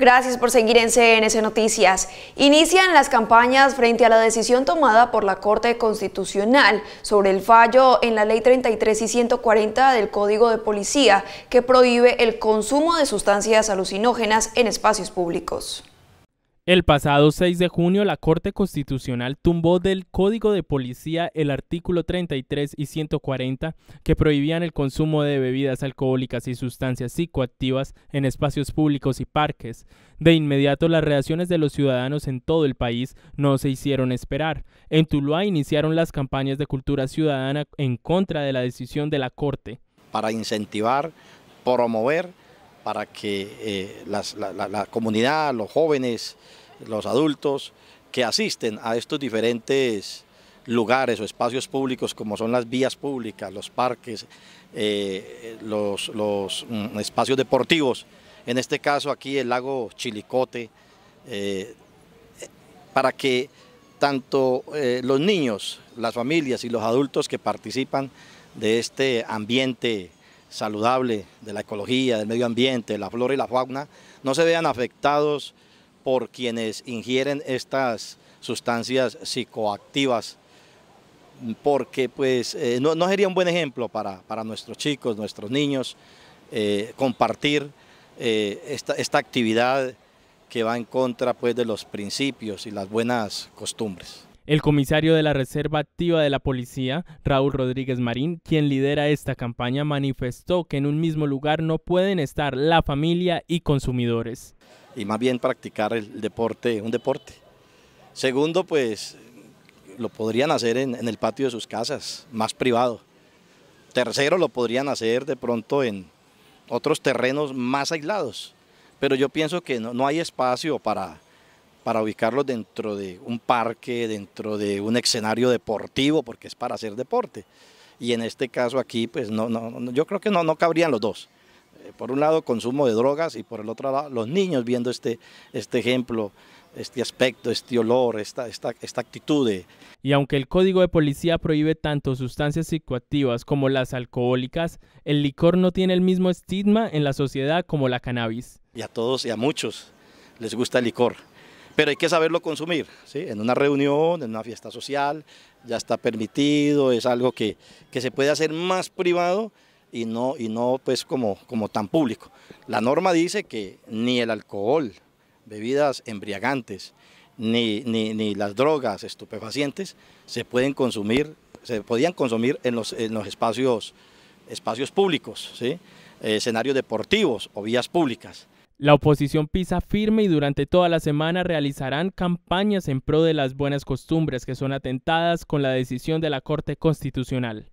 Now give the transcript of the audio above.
Gracias por seguir en CNS Noticias. Inician las campañas frente a la decisión tomada por la Corte Constitucional sobre el fallo en la Ley 33 y 140 del Código de Policía que prohíbe el consumo de sustancias alucinógenas en espacios públicos. El pasado 6 de junio, la Corte Constitucional tumbó del Código de Policía el artículo 33 y 140 que prohibían el consumo de bebidas alcohólicas y sustancias psicoactivas en espacios públicos y parques. De inmediato, las reacciones de los ciudadanos en todo el país no se hicieron esperar. En Tuluá iniciaron las campañas de cultura ciudadana en contra de la decisión de la Corte. Para incentivar, promover, para que eh, la comunidad, los jóvenes, los adultos que asisten a estos diferentes lugares o espacios públicos como son las vías públicas, los parques, eh, los, mm, espacios deportivos, en este caso aquí el lago Chilicote, eh, para que tanto eh, los niños, las familias y los adultos que participan de este ambiente saludable, de la ecología, del medio ambiente, la flora y la fauna, no se vean afectados por quienes ingieren estas sustancias psicoactivas porque pues, eh, no, sería un buen ejemplo para, nuestros chicos, nuestros niños, eh, compartir eh, esta, actividad que va en contra pues, de los principios y las buenas costumbres. El comisario de la Reserva Activa de la Policía, Raúl Rodríguez Marín, quien lidera esta campaña, manifestó que en un mismo lugar no pueden estar la familia y consumidores. Y más bien practicar el deporte, un deporte. Segundo, pues lo podrían hacer en, el patio de sus casas, más privado. Tercero, lo podrían hacer de pronto en otros terrenos más aislados. Pero yo pienso que no hay espacio para, para ubicarlos dentro de un parque, dentro de un escenario deportivo, porque es para hacer deporte. Y en este caso aquí, pues no, no, yo creo que no, no cabrían los dos. Eh, por un lado, consumo de drogas y por el otro lado, los niños viendo este, este ejemplo, este aspecto, este olor, esta, esta, actitud. Y aunque el código de policía prohíbe tanto sustancias psicoactivas como las alcohólicas, el licor no tiene el mismo estigma en la sociedad como la cannabis. Y a todos y a muchos les gusta el licor pero hay que saberlo consumir, ¿sí? en una reunión, en una fiesta social, ya está permitido, es algo que, se puede hacer más privado y no, y no pues como, como tan público. La norma dice que ni el alcohol, bebidas embriagantes, ni, las drogas estupefacientes se pueden consumir, se podían consumir en los, espacios, espacios públicos, ¿sí? Eh, escenarios deportivos o vías públicas. La oposición pisa firme y durante toda la semana realizarán campañas en pro de las buenas costumbres que son atentadas con la decisión de la Corte Constitucional.